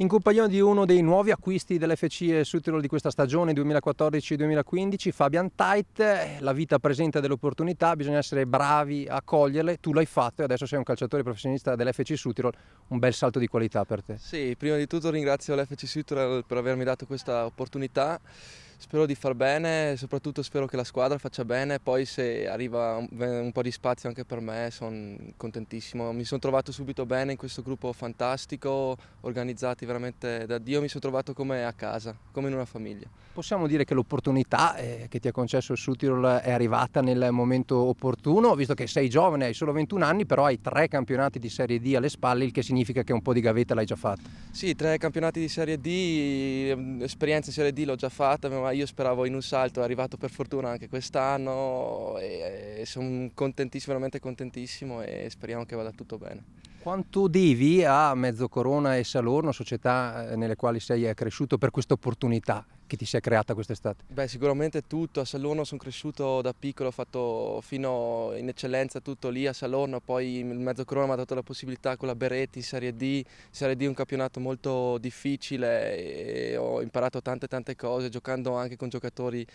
in compagnia di uno dei nuovi acquisti dell'FC Sutterol di questa stagione 2014-2015, Fabian Tait. Eh, la vita presenta delle opportunità, bisogna essere bravi a coglierle. Tu l'hai fatto e adesso sei un calciatore professionista dell'FC Sutterol, un bel salto di qualità per te. Sì, prima di tutto ringrazio l'FC Sutterol per avermi dato questa opportunità spero di far bene, soprattutto spero che la squadra faccia bene, poi se arriva un, un po' di spazio anche per me sono contentissimo, mi sono trovato subito bene in questo gruppo fantastico, organizzati veramente da Dio, mi sono trovato come a casa, come in una famiglia. Possiamo dire che l'opportunità eh, che ti ha concesso il Sutirol è arrivata nel momento opportuno, visto che sei giovane, hai solo 21 anni, però hai tre campionati di Serie D alle spalle, il che significa che un po' di gavetta l'hai già fatta. Sì, tre campionati di Serie D, ehm, esperienza in Serie D l'ho già fatta, abbiamo ma io speravo in un salto, è arrivato per fortuna anche quest'anno e, e sono contentissimo, veramente contentissimo e speriamo che vada tutto bene. Quanto devi a Mezzocorona e Salorno, società eh, nelle quali sei eh, cresciuto, per questa opportunità? che ti sei creata quest'estate? Beh, sicuramente tutto. A Salorno sono cresciuto da piccolo, ho fatto fino in eccellenza tutto lì a Salorno, poi il mezzo corona mi ha dato la possibilità con la Beretti, in Serie D, Serie D è un campionato molto difficile e ho imparato tante tante cose giocando anche con giocatori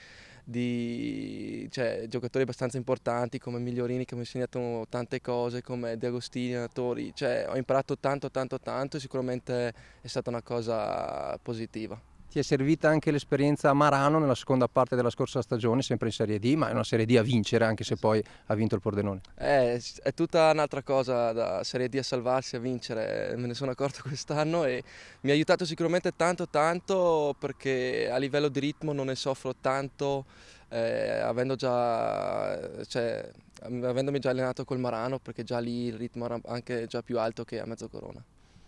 di cioè, giocatori abbastanza importanti come Migliorini che mi ha insegnato tante cose, come De Agostini, allenatori, cioè, ho imparato tanto tanto tanto e sicuramente è stata una cosa positiva. Ti è servita anche l'esperienza a Marano nella seconda parte della scorsa stagione, sempre in Serie D, ma è una Serie D a vincere anche se poi ha vinto il Pordenone. Eh, è tutta un'altra cosa da Serie D a salvarsi, a vincere, me ne sono accorto quest'anno e mi ha aiutato sicuramente tanto tanto perché a livello di ritmo non ne soffro tanto eh, avendo già, cioè, avendomi già allenato col Marano perché già lì il ritmo era anche già più alto che a Mezzocorona.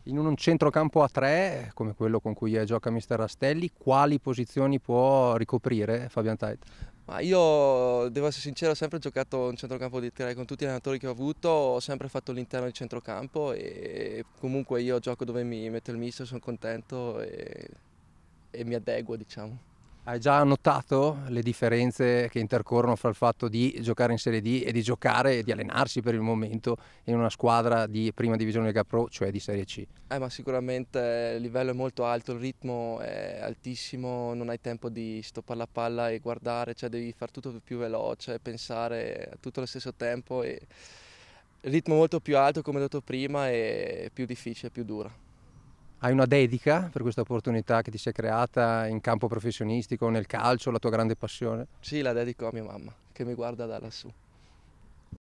In un centrocampo a tre, come quello con cui eh, gioca mister Rastelli, quali posizioni può ricoprire Fabian Tait? Ma io devo essere sincero, ho sempre giocato in centrocampo di tre con tutti gli allenatori che ho avuto, ho sempre fatto l'interno di centrocampo e comunque io gioco dove mi mette il mister, sono contento e, e mi adeguo diciamo. Hai già notato le differenze che intercorrono fra il fatto di giocare in Serie D e di giocare e di allenarsi per il momento in una squadra di prima divisione Lega Pro, cioè di Serie C? Eh, ma sicuramente il livello è molto alto, il ritmo è altissimo, non hai tempo di stoppare la palla e guardare, cioè devi fare tutto più veloce, pensare tutto allo stesso tempo. E... Ritmo molto più alto, come detto prima, e più difficile, più dura hai una dedica per questa opportunità che ti si è creata in campo professionistico, nel calcio, la tua grande passione? Sì, la dedico a mia mamma che mi guarda da lassù.